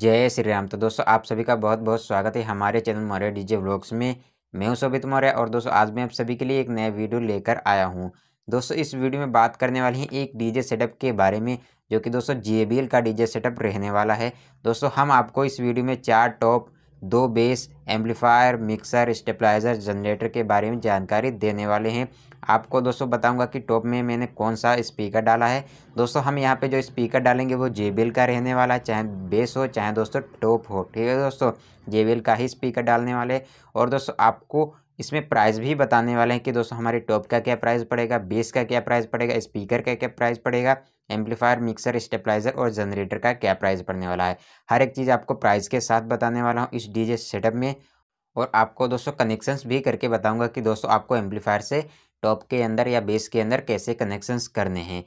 जय श्री राम तो दोस्तों आप सभी का बहुत बहुत स्वागत है हमारे चैनल मौर्य डीजे ब्लॉग्स में मैं हूं सोभित मौर्य और दोस्तों आज मैं आप सभी के लिए एक नया वीडियो लेकर आया हूं दोस्तों इस वीडियो में बात करने वाले हैं एक डीजे सेटअप के बारे में जो कि दोस्तों जे का जे सेटअप रहने वाला है दोस्तों हम आपको इस वीडियो में चार टॉप दो bass amplifier mixer stabilizer generator के बारे में जानकारी देने वाले हैं आपको दोस्तों बताऊंगा कि टॉप में मैंने कौन सा स्पीकर डाला है दोस्तों हम यहाँ पे जो स्पीकर डालेंगे वो जेबिल का रहने वाला है चाहे बेस हो चाहे दोस्तों टॉप हो ठीक है दोस्तों जेबिल का ही स्पीकर डालने वाले और दोस्तों आपको इसमें प्राइस भी बताने वाले हैं कि दोस्तों हमारे टॉप का क्या प्राइस पड़ेगा बेस का क्या प्राइस पड़ेगा स्पीकर का क्या प्राइस पड़ेगा एम्पलीफायर मिक्सर स्टेपलाइजर और जनरेटर का क्या प्राइस पड़ने वाला है हर एक चीज़ आपको प्राइस के साथ बताने वाला हूँ इस डीजे सेटअप में और आपको दोस्तों कनेक्शंस भी करके बताऊंगा कि दोस्तों आपको एम्पलीफायर से टॉप के अंदर या बेस के अंदर कैसे कनेक्शंस करने हैं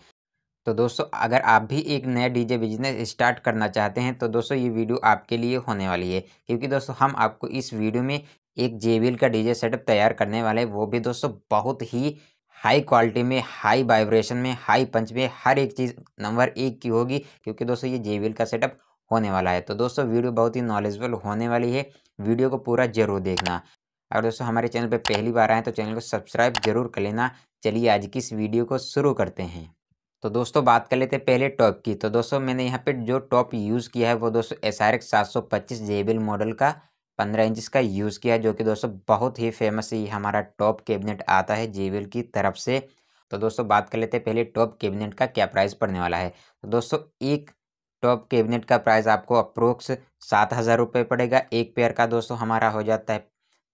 तो दोस्तों अगर आप भी एक नया डीजे बिजनेस स्टार्ट करना चाहते हैं तो दोस्तों ये वीडियो आपके लिए होने वाली है क्योंकि दोस्तों हम आपको इस वीडियो में एक जेबीएल का डीजे सेटअप तैयार करने वाले हैं वो भी दोस्तों बहुत ही हाई क्वालिटी में हाई वाइब्रेशन में हाई पंच में हर एक चीज़ नंबर एक की होगी क्योंकि दोस्तों ये जेबीएल का सेटअप होने वाला है तो दोस्तों वीडियो बहुत ही नॉलेजबल होने वाली है वीडियो को पूरा जरूर देखना अगर दोस्तों हमारे चैनल पर पहली बार आए तो चैनल को सब्सक्राइब जरूर कर लेना चलिए आज की इस वीडियो को शुरू करते हैं तो दोस्तों बात कर लेते हैं पहले टॉप की तो दोस्तों मैंने यहाँ पे जो टॉप यूज़ किया है वो दोस्तों एस आर एक्स सात सौ पच्चीस जेबल मॉडल का पंद्रह इंच का यूज़ किया है जो कि दोस्तों बहुत ही फेमस ये हमारा टॉप कैबिनेट आता है जेबल की तरफ से तो दोस्तों बात कर लेते हैं पहले टॉप कैबिनेट का क्या प्राइस पड़ने वाला है तो दोस्तों एक टॉप कैबिनेट का प्राइस आपको अप्रोक्स सात हज़ार रुपये पड़ेगा एक पेयर का दोस्तों हमारा हो जाता है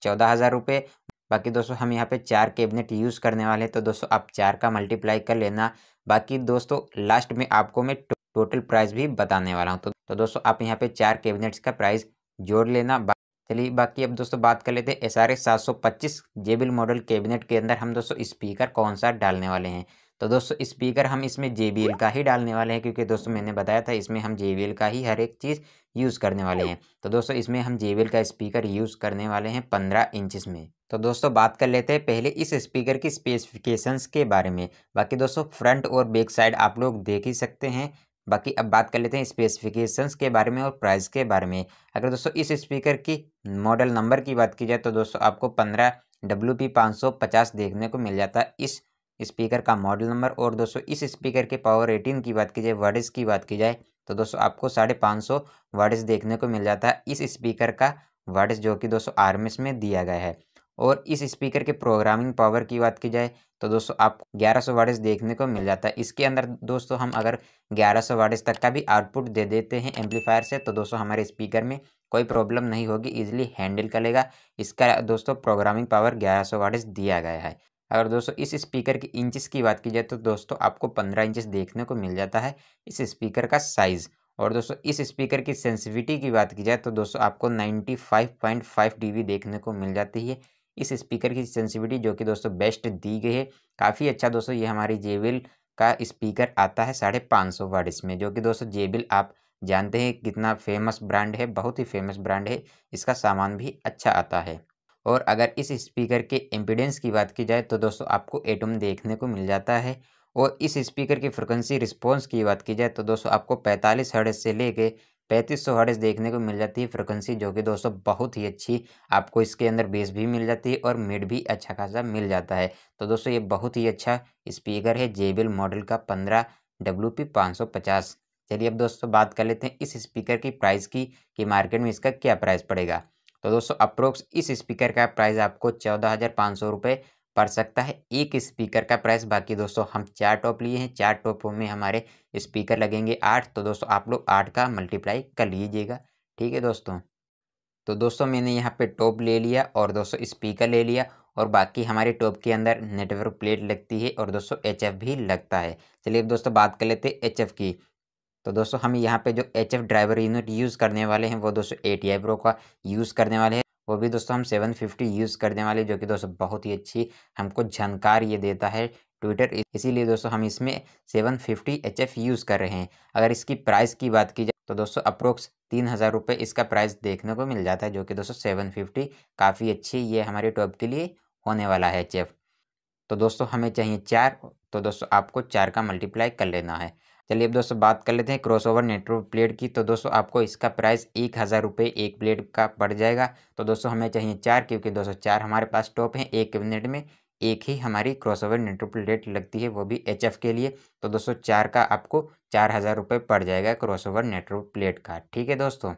चौदह हज़ार रुपये बाकी दोस्तों हम यहाँ पे चार कैबिनेट यूज़ करने वाले हैं तो दोस्तों आप चार का मल्टीप्लाई कर लेना बाकी दोस्तों लास्ट में आपको मैं टोटल प्राइस भी बताने वाला हूँ तो, तो दोस्तों आप यहाँ पे चार कैबिनेट्स का प्राइस जोड़ लेना चलिए बाकी अब दोस्तों बात कर लेते हैं एस आर एस सात सौ पच्चीस जेबिल मॉडल कैबिनेट के अंदर हम दोस्तों स्पीकर कौन सा डालने वाले हैं तो दोस्तों स्पीकर हम इसमें जे का ही डालने वाले हैं क्योंकि दोस्तों मैंने बताया था इसमें हम जे का ही हर एक चीज़ यूज़ करने वाले हैं तो दोस्तों इसमें हम जे का स्पीकर यूज़ करने वाले हैं पंद्रह इंचज़ में तो दोस्तों बात कर लेते हैं पहले इस स्पीकर की स्पेसिफिकेशंस के बारे में बाकी दोस्तों फ्रंट और बैक साइड आप लोग देख ही सकते हैं बाकी अब बात कर लेते हैं स्पेसिफिकेशंस के बारे में और प्राइस के बारे में अगर दोस्तों इस स्पीकर की मॉडल नंबर की बात की जाए तो दोस्तों आपको पंद्रह डब्ल्यू पी पाँच सौ पचास देखने को मिल जाता है इस स्पीकर का मॉडल नंबर और दोस्तों इस स्पीकर के पावर रेटिंग की बात की जाए वर्डिस की बात की जाए तो दोस्तों आपको साढ़े पाँच सौ देखने को मिल जाता है इस स्पीकर का वर्डिस जो कि दोस्तों आर्मिस में दिया गया है और इस स्पीकर के प्रोग्रामिंग पावर की बात की जाए तो दोस्तों आप ग्यारह सौ देखने को मिल जाता है इसके अंदर दोस्तों हम अगर ग्यारह सौ तक का भी आउटपुट दे देते हैं एम्पलीफायर से तो दोस्तों हमारे स्पीकर में कोई प्रॉब्लम नहीं होगी ईजिली हैंडल करेगा इसका दोस्तों प्रोग्रामिंग पावर ग्यारह सौ दिया गया है अगर दोस्तों इस स्पीकर की इंचिस की बात की जाए तो दोस्तों आपको पंद्रह इंचेस देखने को मिल जाता है इस स्पीकर का साइज़ और दोस्तों इस स्पीकर की सेंसिविटी की बात की जाए तो दोस्तों आपको 95.5 डीबी देखने को मिल जाती है इस स्पीकर की सेंसिविटी जो कि दोस्तों बेस्ट दी गई है काफ़ी अच्छा दोस्तों ये हमारी जेबिल का स्पीकर आता है साढ़े पाँच सौ वाट इसमें जो कि दोस्तों जेबिल आप जानते हैं कितना फेमस ब्रांड है बहुत ही फेमस ब्रांड है इसका सामान भी अच्छा आता है और अगर इस स्पीकर के एम्पिडेंस की बात की जाए तो दोस्तों आपको एटम देखने को मिल जाता है और इस स्पीकर की फ्रिक्वेंसी रिस्पॉन्स की बात की जाए तो दोस्तों आपको पैंतालीस हर्ट्ज से लेके पैंतीस सौ हर्ट्स देखने को मिल जाती है फ्रिक्वेंसी जो कि दोस्तों बहुत ही अच्छी आपको इसके अंदर बेस भी मिल जाती है और मिड भी अच्छा खासा मिल जाता है तो दोस्तों ये बहुत ही अच्छा स्पीकर है जेबेल मॉडल का पंद्रह डब्ल्यू पी पाँच सौ पचास चलिए अब दोस्तों बात कर लेते हैं इस स्पीकर की प्राइस की कि मार्केट में इसका क्या प्राइस पड़ेगा तो दोस्तों अप्रोक्स इस स्पीकर का प्राइस आपको चौदह हज़ार पाँच सौ रुपये पड़ सकता है एक स्पीकर का प्राइस बाकी दोस्तों हम चार टॉप लिए हैं चार टॉपों में हमारे स्पीकर लगेंगे आठ तो दोस्तों आप लोग आठ का मल्टीप्लाई कर लीजिएगा ठीक है दोस्तों तो दोस्तों मैंने यहाँ पे टॉप ले लिया और दोस्तों स्पीकर ले लिया और बाकी हमारे टॉप के अंदर नेटवर्क प्लेट लगती है और दोस्तों एच भी लगता है चलिए अब दोस्तों बात कर लेते हैं एच की तो दोस्तों हम यहाँ पे जो एच ड्राइवर यूनिट यूज़ करने वाले हैं वो दोस्तों ए टी आई प्रो का यूज़ करने वाले हैं वो भी दोस्तों हम 750 यूज़ करने वाले जो कि दोस्तों बहुत ही अच्छी हमको जानकार ये देता है ट्विटर इसीलिए दोस्तों हम इसमें 750 फिफ्टी यूज़ कर रहे हैं अगर इसकी प्राइस की बात की जाए तो दोस्तों अप्रोक्स तीन हज़ार रुपये इसका प्राइस देखने को मिल जाता है जो कि दोस्तों सेवन फिफ्टी काफ़ी अच्छी ये हमारे टॉप के लिए होने वाला है एफ़ तो दोस्तों हमें चाहिए चार तो दोस्तों आपको चार का मल्टीप्लाई कर लेना है चलिए अब दोस्तों बात कर लेते हैं क्रॉसओवर नेटवर्क प्लेट की तो दोस्तों आपको इसका प्राइस एक हज़ार रुपये एक प्लेट का पड़ जाएगा तो दोस्तों हमें चाहिए चार क्योंकि दोस्तों चार हमारे पास टॉप हैं एक कैबिनेट में एक ही हमारी क्रॉसओवर नेटवर्क प्लेट लगती है वो भी एच के लिए तो दोस्तों चार का आपको चार हज़ार रुपये पड़ जाएगा क्रॉस नेटवर्क प्लेट का ठीक है दोस्तों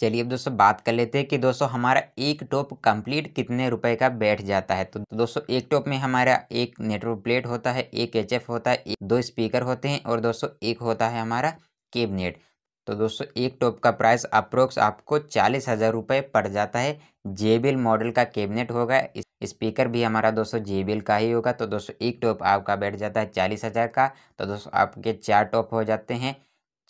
चलिए अब दोस्तों बात कर लेते हैं कि दोस्तों हमारा एक टॉप कंप्लीट कितने रुपए का बैठ जाता है तो दोस्तों एक टॉप में हमारा एक नेटवर्क प्लेट होता है एक एचएफ होता है दो स्पीकर होते हैं और दोस्तों एक होता है हमारा केबनेट तो दोस्तों एक टॉप का प्राइस अप्रोक्स आपको चालीस हज़ार रुपये पड़ जाता है जेबिल मॉडल का कैबिनेट होगा स्पीकर भी हमारा दोस्तों जेबिल का ही होगा तो दोस्तों एक टॉप आपका बैठ जाता है चालीस हज़ार का तो दोस्तों आपके चार टॉप हो जाते हैं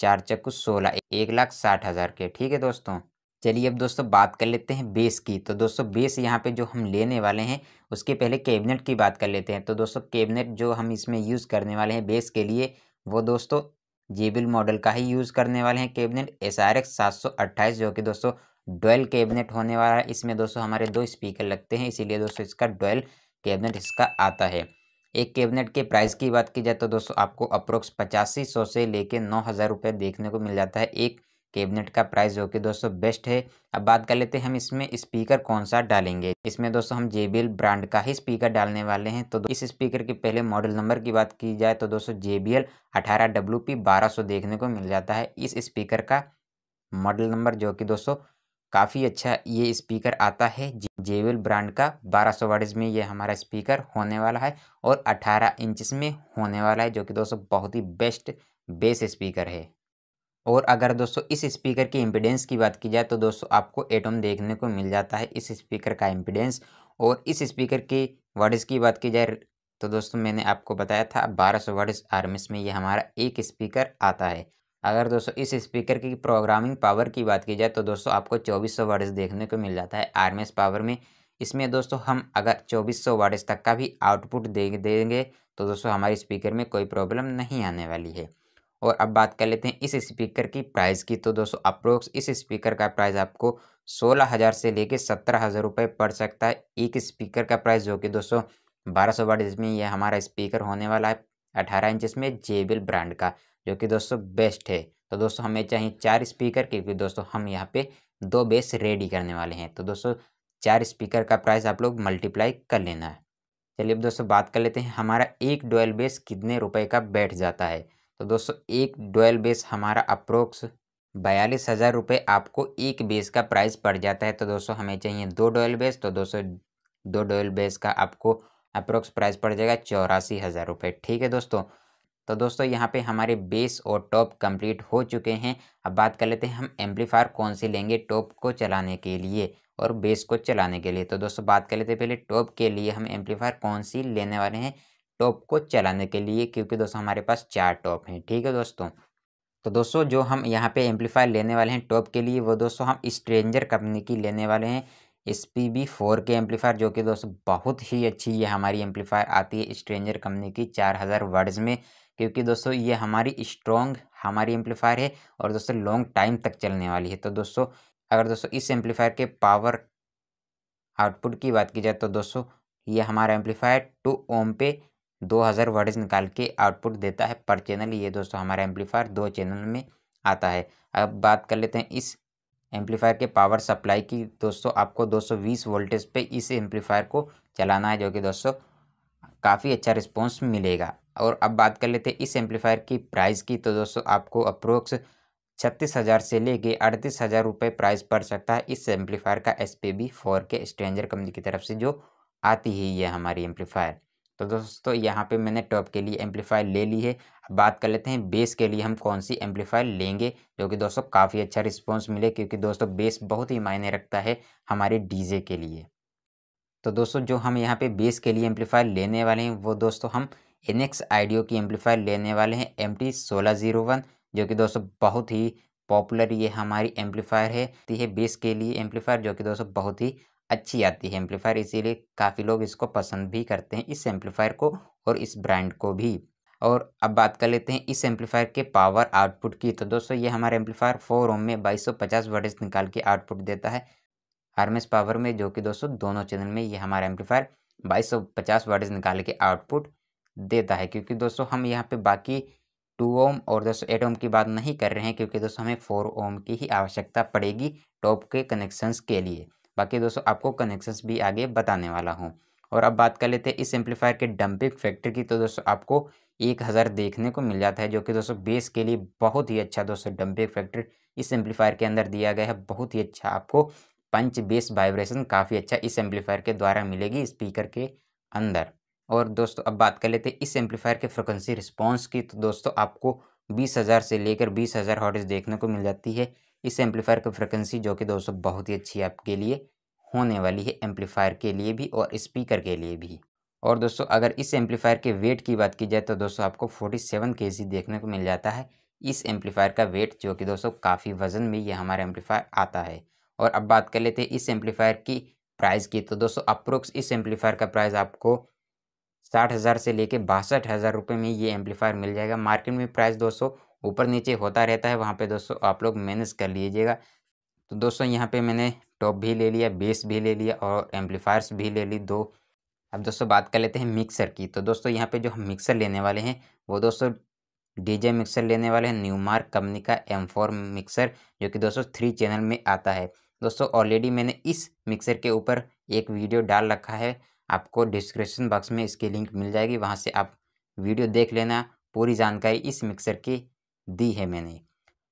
चार चक्कू सोलह एक लाख साठ हज़ार के ठीक है दोस्तों चलिए अब दोस्तों बात कर लेते हैं बेस की तो दोस्तों बेस यहाँ पे जो हम लेने वाले हैं उसके पहले कैबिनेट की बात कर लेते हैं तो दोस्तों कैबिनेट जो हम इसमें यूज़ करने वाले हैं बेस के लिए वो दोस्तों जेबिल मॉडल का ही यूज़ करने वाले हैं कैबिनेट एस आर एक्स सात सौ अट्ठाईस जो कि दोस्तों डोल कैबिनेट होने वाला है इसमें दोस्तों हमारे दो स्पीकर लगते हैं इसीलिए दोस्तों इसका डोल कैबिनेट इसका आता है एक कैबिनेट के प्राइस की बात की जाए तो दोस्तों आपको अप्रोक्स पचासी सौ से लेके नौ हज़ार रुपये देखने को मिल जाता है एक कैबिनेट का प्राइस जो कि दोस्तों बेस्ट है अब बात कर लेते हैं हम इसमें स्पीकर कौन सा डालेंगे इसमें दोस्तों हम जे ब्रांड का ही स्पीकर डालने वाले हैं तो इस स्पीकर के पहले मॉडल नंबर की बात की जाए तो दोस्तों जे बी एल देखने को मिल जाता है इस स्पीकर का मॉडल नंबर जो कि दोस्तों काफ़ी अच्छा ये स्पीकर आता है जेवल ब्रांड का 1200 सौ में ये हमारा स्पीकर होने वाला है और 18 इंचस में होने वाला है जो कि दोस्तों बहुत ही बेस्ट बेस स्पीकर है और अगर दोस्तों इस स्पीकर की इम्पिडेंस की बात की जाए तो दोस्तों आपको एटम देखने को मिल जाता है इस स्पीकर का इम्पिडेंस और इस स्पीकर के वर्ड्स की बात की जाए तो दोस्तों मैंने आपको बताया था बारह सौ वर्ड्स आर्मिस में ये हमारा एक स्पीकर आता है अगर दोस्तों इस स्पीकर की प्रोग्रामिंग पावर की बात की जाए तो दोस्तों आपको चौबीस सौ देखने को मिल जाता है आर पावर में इसमें दोस्तों हम अगर चौबीस सौ तक का भी आउटपुट दे देंगे तो दोस्तों हमारे स्पीकर में कोई प्रॉब्लम नहीं आने वाली है और अब बात कर लेते हैं इस स्पीकर की प्राइस की तो दोस्तों अप्रोक्स इस स्पीकर का प्राइस आपको सोलह हज़ार से लेकर सत्रह हज़ार रुपये पड़ सकता है एक स्पीकर का प्राइस जो कि दोस्तों बारह सौ वाट में यह हमारा स्पीकर होने वाला है अठारह इंच में जेबिल ब्रांड का जो कि दोस्तों बेस्ट है तो दोस्तों हमें चाहिए चार स्पीकर क्योंकि दोस्तों हम यहाँ पे दो बेस रेडी करने वाले हैं तो दोस्तों चार स्पीकर का प्राइस आप लोग मल्टीप्लाई कर लेना है चलिए अब दोस्तों बात कर लेते हैं हमारा एक डोयल बेस कितने रुपए का बैठ जाता है तो दोस्तों एक डोयल बेस हमारा अप्रोक्स बयालीस हज़ार रुपये आपको एक बेस का प्राइस पड़ जाता है तो दोस्तों हमें चाहिए दो डोयल बेस तो दोस्तों दो डोयल बेस का आपको अप्रोक्स प्राइस पड़ जाएगा चौरासी हज़ार रुपये ठीक है दोस्तों तो दोस्तों यहाँ पे हमारे बेस और टॉप कंप्लीट हो चुके हैं अब बात कर लेते हैं हम एम्पलीफायर कौन सी लेंगे टॉप को चलाने के लिए और बेस को चलाने के लिए तो दोस्तों बात कर लेते हैं पहले टॉप के लिए हम एम्पलीफायर कौन सी लेने वाले हैं टॉप को चलाने के लिए क्योंकि दोस्तों हमारे पास चार टॉप हैं ठीक है दोस्तों तो दोस्तों जो हम यहाँ पे एम्पलीफायर लेने वाले हैं टॉप के लिए वो दोस्तों हम स्ट्रेंजर कंपनी की लेने वाले हैं S P B four K amplifier जो कि दोस्तों बहुत ही अच्छी ये हमारी एम्पलीफायर आती है स्ट्रेंजर कंपनी की चार हज़ार वर्ड्स में क्योंकि दोस्तों ये हमारी स्ट्रॉन्ग हमारी एम्पलीफायर है और दोस्तों लॉन्ग टाइम तक चलने वाली है तो दोस्तों अगर दोस्तों इस एम्पलीफायर के पावर आउटपुट की बात की जाए तो दोस्तों ये हमारा एम्पलीफायर टू ओम पे 2000 वर्ड्स निकाल के आउटपुट देता है पर चैनल ये दोस्तों हमारा एम्पलीफायर दो चैनल में आता है अब बात कर लेते हैं इस एम्पलीफायर के पावर सप्लाई की दोस्तों आपको 220 वोल्टेज पे इस एम्पलीफायर को चलाना है जो कि दोस्तों काफ़ी अच्छा रिस्पॉन्स मिलेगा और अब बात कर लेते हैं इस एम्पलीफायर की प्राइस की तो दोस्तों आपको अप्रोक्स छत्तीस हज़ार से लेके अड़तीस हज़ार रुपये प्राइस पड़ सकता है इस एम्पलीफायर का S P B four K stranger company की तरफ से जो आती है ये हमारी एम्पलीफायर तो दोस्तों यहाँ पे मैंने टॉप के लिए एम्पलीफायर ले ली है अब बात कर लेते हैं बेस के लिए हम कौन सी एम्पलीफायर लेंगे जो कि दोस्तों काफ़ी अच्छा रिस्पॉन्स मिले क्योंकि दोस्तों बेस बहुत ही मायने रखता है हमारे डी के लिए तो दोस्तों जो हम यहाँ पे बेस के लिए एम्पलीफायर लेने वाले हैं वो दोस्तों हम एन एक्स आइडियो की एम्पलीफायर लेने वाले हैं एम टी सोलह जीरो वन जो कि दोस्तों बहुत ही पॉपुलर ये हमारी एम्पलीफायर है ती है बेस के लिए एम्पलीफायर जो कि दोस्तों बहुत ही अच्छी आती है एम्पलीफायर इसीलिए काफ़ी लोग इसको पसंद भी करते हैं इस एम्पलीफायर को और इस ब्रांड को भी और अब बात कर लेते हैं इस एम्पलीफायर के पावर आउटपुट की तो दोस्तों ये हमारा एम्पलीफायर फोर ओम में 2250 सौ पचास निकाल के आउटपुट देता है आर्मेस पावर में जो कि दोस्तों दोनों चैनल में ये हमारा एम्पलीफायर 2250 सौ पचास निकाल के आउटपुट देता है क्योंकि दोस्तों हम यहाँ पे बाकी टू ओम और दोस्तों एट ओम की बात नहीं कर रहे हैं क्योंकि दोस्तों हमें फोर ओम की ही आवश्यकता पड़ेगी टॉप के कनेक्शंस के लिए बाकी दोस्तों आपको कनेक्शंस भी आगे बताने वाला हूँ और अब बात कर लेते हैं इस एम्पलीफायर के डंपिंग फैक्टर की तो दोस्तों आपको एक हज़ार देखने को मिल जाता है जो कि दोस्तों बेस के लिए बहुत ही अच्छा दोस्तों डंपिंग फैक्टर इस एम्पलीफायर के अंदर दिया गया है बहुत ही अच्छा आपको पंच बेस वाइब्रेशन काफ़ी अच्छा इस एम्पलीफायर के द्वारा मिलेगी स्पीकर के अंदर और दोस्तों अब बात कर लेते हैं इस एम्पलीफायर के फ्रिक्वेंसी रिस्पॉन्स की तो दोस्तों आपको बीस हज़ार से लेकर बीस हज़ार हॉर्ड्स देखने को मिल जाती है इस एम्पलीफायर की फ्रिक्वेंसी जो कि दोस्तों बहुत ही अच्छी आपके लिए होने वाली है एम्पलीफायर के लिए भी और स्पीकर के लिए भी और दोस्तों अगर इस एम्पलीफायर के वेट की बात की जाए तो दोस्तों आपको फोर्टी सेवन देखने को मिल जाता है इस एम्पलीफायर का वेट जो कि दोस्तों काफ़ी वज़न में ये हमारा एम्पलीफायर आता है और अब बात कर लेते हैं इस एम्पलीफायर की प्राइस की तो दोस्तों अप्रोक्स इस एम्पलीफायर का प्राइस आपको साठ हज़ार से लेके बासठ हज़ार रुपये में ये एम्पलीफायर मिल जाएगा मार्केट में प्राइस दोस्तों ऊपर नीचे होता रहता है वहाँ पे दोस्तों आप लोग मैनेज कर लीजिएगा तो दोस्तों यहाँ पे मैंने टॉप भी ले लिया बेस भी ले लिया और एम्पलीफायर्स भी ले ली दो अब दोस्तों बात कर लेते हैं मिक्सर की तो दोस्तों यहाँ पर जो हम मिक्सर लेने वाले हैं वो दोस्तों डीजे मिक्सर लेने वाले हैं न्यू मार्क कंपनी का एम फोर मिक्सर जो कि दोस्तों थ्री चैनल में आता है दोस्तों ऑलरेडी मैंने इस मिक्सर के ऊपर एक वीडियो डाल रखा है आपको डिस्क्रिप्शन बॉक्स में इसकी लिंक मिल जाएगी वहाँ से आप वीडियो देख लेना पूरी जानकारी इस मिक्सर की दी है मैंने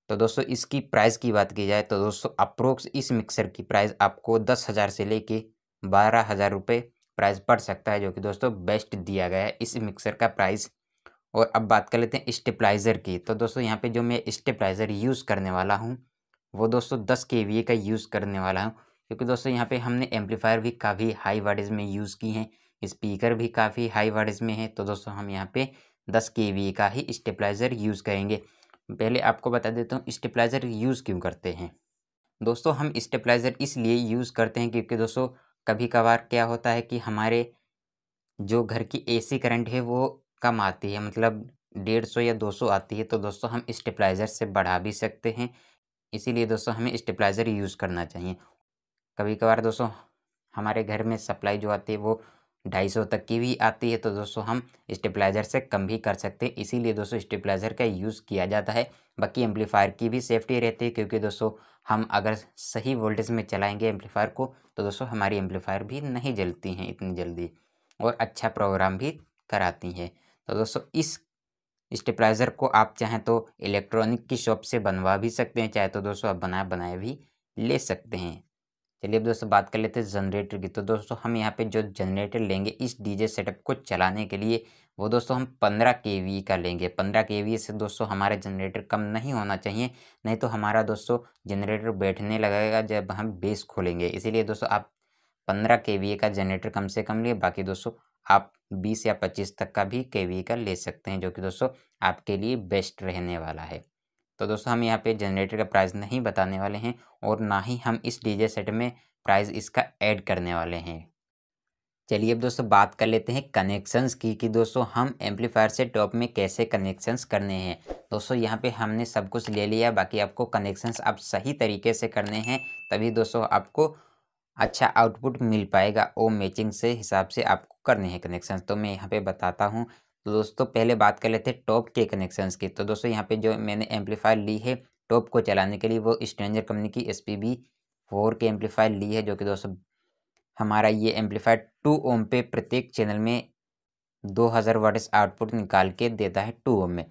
तो दोस्तों इसकी प्राइस की बात की जाए तो दोस्तों अप्रोक्स इस मिक्सर की प्राइस आपको दस हज़ार से लेके बारह हज़ार रुपये प्राइस पड़ सकता है जो कि दोस्तों बेस्ट दिया गया है इस मिक्सर का प्राइस और अब बात कर लेते हैं स्टेपलाइज़र की तो दोस्तों यहाँ पे जो मैं स्टेपलाइज़र यूज़ करने वाला हूँ वो दोस्तों दस के वी का यूज़ करने वाला हूँ क्योंकि दोस्तों यहाँ पे हमने एम्पलीफायर भी काफ़ी हाई वाटेज में यूज़ की हैं स्पीकर भी काफ़ी हाई वाटेज में है तो दोस्तों हम यहाँ पे 10 के का ही स्टेपलाइज़र यूज़ करेंगे पहले आपको बता देता हूँ स्टेपलाइज़र यूज़ क्यों करते हैं दोस्तों हम स्टेपलाइज़र इसलिए यूज़ करते हैं क्योंकि दोस्तों कभी कभार क्या होता है कि हमारे जो घर की ए करंट है वो कम आती है मतलब डेढ़ सौ या दो सौ आती है तो दोस्तों हम स्टेपलाइज़र से बढ़ा भी सकते हैं इसीलिए दोस्तों हमें स्टेपलाइज़र यूज़ करना चाहिए कभी कभार दोस्तों हमारे घर में सप्लाई जो आती है वो ढाई सौ तक की भी आती है तो दोस्तों हम स्टेबलाइजर से कम भी कर सकते हैं इसीलिए दोस्तों स्टेबलाइजर का यूज़ किया जाता है बाकी एम्पलीफायर की भी सेफ्टी रहती है क्योंकि दोस्तों हम अगर सही वोल्टेज में चलाएंगे एम्पलीफायर को तो दोस्तों हमारी एम्पलीफायर भी नहीं जलती हैं इतनी जल्दी और अच्छा प्रोग्राम भी कराती हैं तो दोस्तों इस स्टेबलाइजर को आप चाहें तो इलेक्ट्रॉनिक की शॉप से बनवा भी सकते हैं चाहे तो दोस्तों आप बनाए बनाए भी ले सकते हैं चलिए अब दोस्तों बात कर लेते हैं जनरेटर की तो दोस्तों हम यहाँ पे जो जनरेटर लेंगे इस डीजे सेटअप को चलाने के लिए वो दोस्तों हम पंद्रह के का लेंगे पंद्रह के से दोस्तों हमारे जनरेटर कम नहीं होना चाहिए नहीं तो हमारा दोस्तों जनरेटर बैठने लगेगा जब हम बेस खोलेंगे इसीलिए दोस्तों आप पंद्रह के का जनरेटर कम से कम लिए बाकी दोस्तों आप बीस या पच्चीस तक का भी के का ले सकते हैं जो कि दोस्तों आपके लिए बेस्ट रहने वाला है तो दोस्तों हम यहाँ पे जनरेटर का प्राइस नहीं बताने वाले हैं और ना ही हम इस डीजे सेट में प्राइस इसका ऐड करने वाले हैं चलिए अब दोस्तों बात कर लेते हैं कनेक्शंस की कि दोस्तों हम एम्पलीफायर से टॉप में कैसे कनेक्शंस करने हैं दोस्तों यहाँ पे हमने सब कुछ ले लिया बाकी आपको कनेक्शंस आप सही तरीके से करने हैं तभी दोस्तों आपको अच्छा आउटपुट मिल पाएगा वो मैचिंग से हिसाब से आपको करने हैं कनेक्शंस तो मैं यहाँ पे बताता हूँ तो दोस्तों पहले बात कर लेते हैं टॉप के कनेक्शंस की तो दोस्तों यहाँ पे जो मैंने एम्पलीफायर ली है टॉप को चलाने के लिए वो स्ट्रेंजर कंपनी की S P B four K amplifier ली है जो कि दोस्तों हमारा ये एम्पलीफायर टू ओम पे प्रत्येक चैनल में दो हज़ार वर्ड्स आउटपुट निकाल के देता है टू ओम में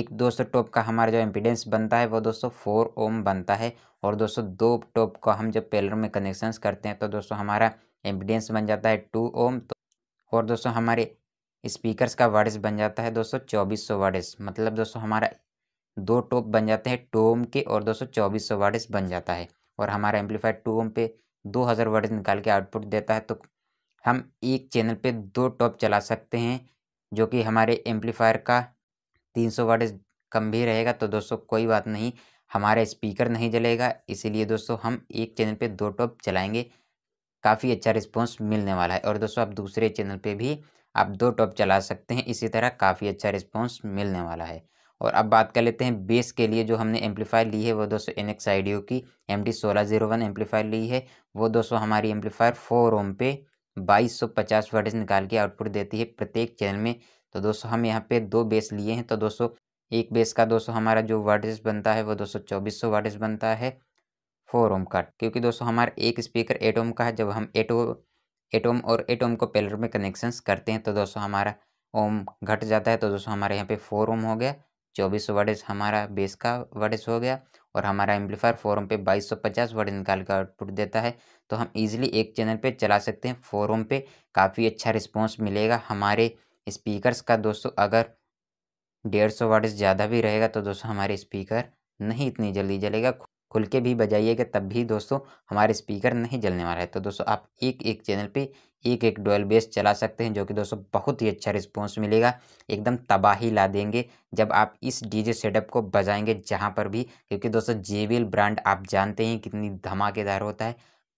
एक दोस्तों टॉप का हमारा जो एम्पिडेंस बनता है वो दोस्तों फोर ओम बनता है और दोस्तों दो टॉप का हम जब पेलर में कनेक्शंस करते हैं तो दोस्तों हमारा एम्पिडेंस बन जाता है टू ओम तो और दोस्तों हमारे स्पीकर्स का वर्ड्स बन जाता है दोस्तों चौबीस सौ वर्डस मतलब दोस्तों हमारा दो टोप बन जाते हैं टोम के और दोस्तों चौबीस सौ वर्डस बन जाता है और हमारा एम्पलीफायर ओम पे दो हज़ार वर्ड्स निकाल के आउटपुट देता है तो हम एक चैनल पे दो टॉप चला सकते हैं जो कि हमारे एम्पलीफायर का तीन सौ वर्ड्स कम भी रहेगा तो दोस्तों कोई बात नहीं हमारा स्पीकर नहीं जलेगा इसीलिए दोस्तों हम एक चैनल पे दो टॉप चलाएंगे काफ़ी अच्छा रिस्पॉन्स मिलने वाला है और दोस्तों आप दूसरे चैनल पे भी आप दो टॉप चला सकते हैं इसी तरह काफ़ी अच्छा रिस्पॉन्स मिलने वाला है और अब बात कर लेते हैं बेस के लिए जो हमने एम्पलीफायर ली है वो दोस्तों N X I D O की एम डी सोलह जीरो वन एम्पलीफायर ली है वो दोस्तों हमारी एम्पलीफायर फोर ओम पे बाईस सौ पचास वर्ड्स निकाल के आउटपुट देती है प्रत्येक चैनल में तो दोस्तों हम यहाँ पे दो बेस लिए हैं तो दोस्तों एक बेस का दोस्तों हमारा जो वर्ड्स बनता है वो दो सौ चौबीस सौ वर्ड्स बनता है फोर ओम का क्योंकि दोस्तों हमारा एक स्पीकर एट ओम का है जब हम एट एटोम और एटोम को पेलर में कनेक्शंस करते हैं तो दोस्तों हमारा ओम घट जाता है तो दोस्तों हमारे यहाँ पे फोर ओम हो गया चौबीस वर्ड्स हमारा बेस का वर्ड्स हो गया और हमारा एम्पलीफायर फोर ओम पे बाईस सौ पचास वर्ड निकाल कर आउटपुट देता है तो हम इजीली एक चैनल पे चला सकते हैं फोर ओम पे काफ़ी अच्छा रिस्पॉन्स मिलेगा हमारे स्पीकर्स का दोस्तों अगर डेढ़ सौ ज़्यादा भी रहेगा तो दोस्तों हमारे स्पीकर नहीं इतनी जल्दी जलेगा खुल के भी बजाइएगा तब भी दोस्तों हमारे स्पीकर नहीं जलने वाला है तो दोस्तों आप एक एक चैनल पे एक एक डोल बेस चला सकते हैं जो कि दोस्तों बहुत ही अच्छा रिस्पॉन्स मिलेगा एकदम तबाही ला देंगे जब आप इस डीजे सेटअप को बजाएंगे जहाँ पर भी क्योंकि दोस्तों जे ब्रांड आप जानते हैं कितनी धमाकेदार होता है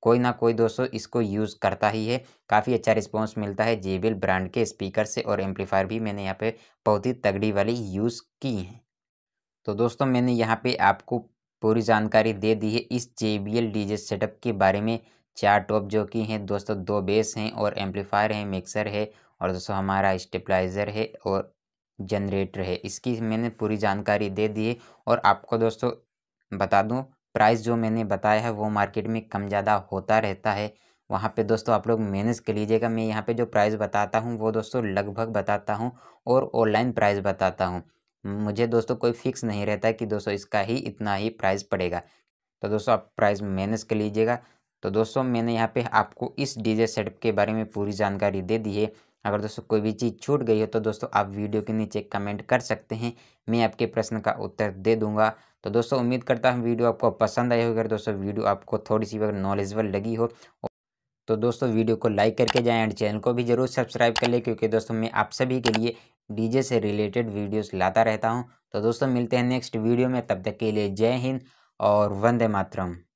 कोई ना कोई दोस्तों इसको यूज़ करता ही है काफ़ी अच्छा रिस्पॉन्स मिलता है जेबेल ब्रांड के स्पीकर से और एम्पलीफायर भी मैंने यहाँ पर बहुत ही तगड़ी वाली यूज़ की हैं तो दोस्तों मैंने यहाँ पे आपको पूरी जानकारी दे दी है इस J B L D J setup के बारे में चार टॉप जो कि हैं दोस्तों दो बेस हैं और एम्पलीफायर है मिक्सर है और दोस्तों हमारा स्टेपलाइज़र है और जनरेटर है इसकी मैंने पूरी जानकारी दे दी है और आपको दोस्तों बता दूं प्राइस जो मैंने बताया है वो मार्केट में कम ज़्यादा होता रहता है वहाँ पे दोस्तों आप लोग मैनेज कर लीजिएगा मैं यहाँ पे जो प्राइस बताता हूँ वो दोस्तों लगभग बताता हूँ और ऑनलाइन प्राइस बताता हूँ मुझे दोस्तों कोई फिक्स नहीं रहता कि दोस्तों इसका ही इतना ही प्राइस पड़ेगा तो दोस्तों आप प्राइस मैनेज कर लीजिएगा तो दोस्तों मैंने यहाँ पे आपको इस डीजे सेटअप के बारे में पूरी जानकारी दे दी है अगर दोस्तों कोई भी चीज़ छूट गई हो तो दोस्तों आप वीडियो के नीचे कमेंट कर सकते हैं मैं आपके प्रश्न का उत्तर दे दूंगा तो दोस्तों उम्मीद करता हूँ वीडियो आपको पसंद आई होगी अगर दोस्तों वीडियो आपको थोड़ी सी अगर नॉलेजबल लगी हो तो दोस्तों वीडियो को लाइक करके जाएं एंड चैनल को भी ज़रूर सब्सक्राइब कर लें क्योंकि दोस्तों मैं आप सभी के लिए डीजे से रिलेटेड वीडियोस लाता रहता हूं तो दोस्तों मिलते हैं नेक्स्ट वीडियो में तब तक के लिए जय हिंद और वंदे मातरम